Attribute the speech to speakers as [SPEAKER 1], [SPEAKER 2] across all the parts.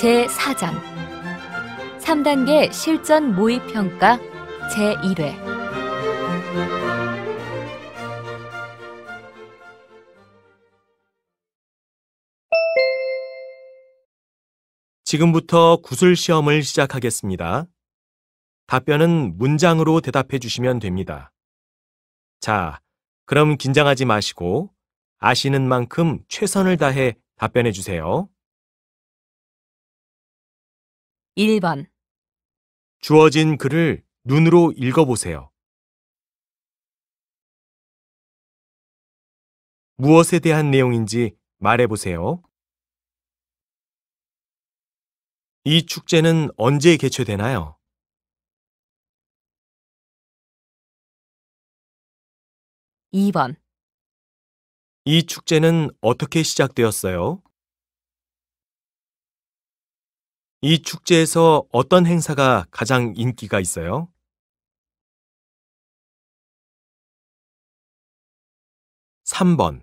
[SPEAKER 1] 제4장 3단계 실전 모의 평가 제1회
[SPEAKER 2] 지금부터 구술 시험을 시작하겠습니다. 답변은 문장으로 대답해 주시면 됩니다. 자, 그럼 긴장하지 마시고 아시는 만큼 최선을 다해 답변해 주세요. 1번 주어진 글을 눈으로 읽어보세요. 무엇에 대한 내용인지 말해보세요. 이 축제는 언제 개최되나요? 2번 이 축제는 어떻게 시작되었어요? 이 축제에서 어떤 행사가 가장 인기가 있어요? 3번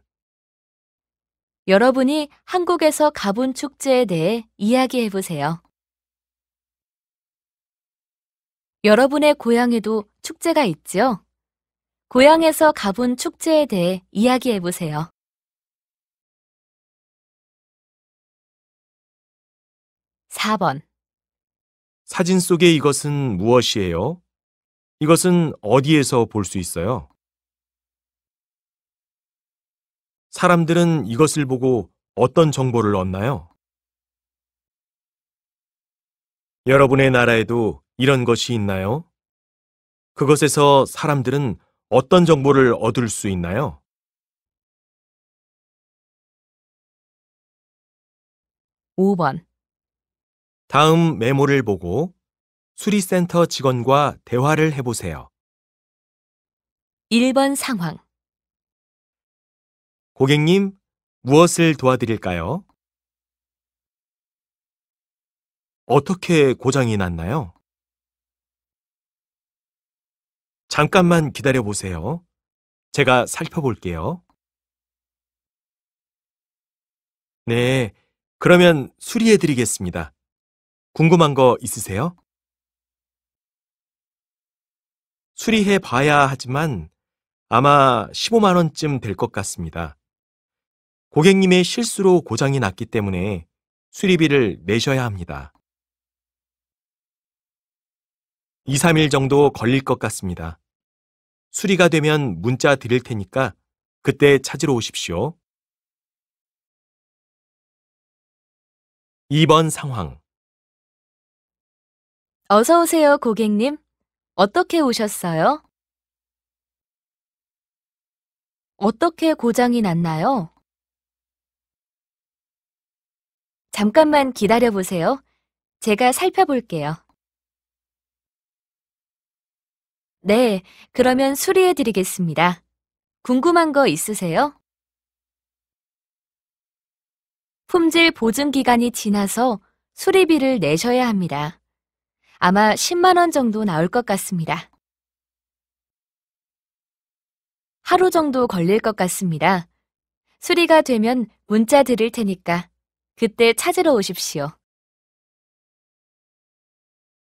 [SPEAKER 1] 여러분이 한국에서 가본 축제에 대해 이야기해 보세요. 여러분의 고향에도 축제가 있지요? 고향에서 가본 축제에 대해
[SPEAKER 3] 이야기해 보세요. 4번.
[SPEAKER 2] 사진 속의 이것은 무엇이에요? 이것은 어디에서 볼 수 있어요? 사람들은 이것을 보고 어떤 정보를 얻나요? 여러분의 나라에도 이런 것이 있나요? 그것에서 사람들은 어떤 정보를 얻을 수 있나요? 5번 다음 메모를 보고 수리센터 직원과 대화를 해보세요.
[SPEAKER 3] 1번 상황.
[SPEAKER 2] 고객님, 무엇을 도와드릴까요? 어떻게 고장이 났나요? 잠깐만 기다려 보세요. 제가 살펴볼게요. 네, 그러면 수리해 드리겠습니다. 궁금한 거 있으세요? 수리해 봐야 하지만 아마 15만원쯤 될 것 같습니다. 고객님의 실수로 고장이 났기 때문에 수리비를 내셔야 합니다. 2, 3일 정도 걸릴 것 같습니다. 수리가 되면 문자 드릴 테니까 그때 찾으러 오십시오. 2번 상황
[SPEAKER 3] 어서 오세요, 고객님.
[SPEAKER 1] 어떻게 오셨어요? 어떻게 고장이 났나요? 잠깐만 기다려 보세요. 제가 살펴볼게요. 네, 그러면 수리해 드리겠습니다. 궁금한 거 있으세요? 품질 보증 기간이 지나서 수리비를 내셔야 합니다. 아마 10만원 정도 나올 것 같습니다. 하루 정도 걸릴 것 같습니다. 수리가 되면 문자 드릴 테니까 그때 찾으러
[SPEAKER 3] 오십시오.